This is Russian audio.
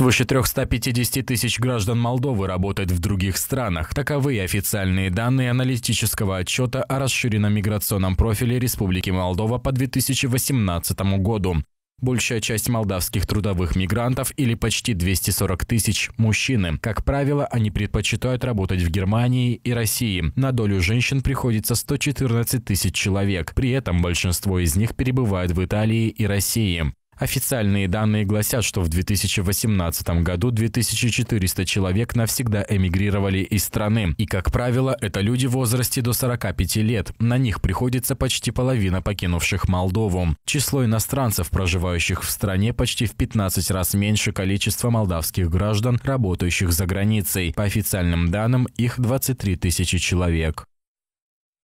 Свыше 350 тысяч граждан Молдовы работают в других странах. Таковы официальные данные аналитического отчета о расширенном миграционном профиле Республики Молдова по 2018 году. Большая часть молдавских трудовых мигрантов или почти 240 тысяч – мужчины. Как правило, они предпочитают работать в Германии и России. На долю женщин приходится 114 тысяч человек. При этом большинство из них перебывают в Италии и России. Официальные данные гласят, что в 2018 году 2400 человек навсегда эмигрировали из страны. И, как правило, это люди в возрасте до 45 лет. На них приходится почти половина покинувших Молдову. Число иностранцев, проживающих в стране, почти в 15 раз меньше количества молдавских граждан, работающих за границей. По официальным данным, их 23 тысячи человек.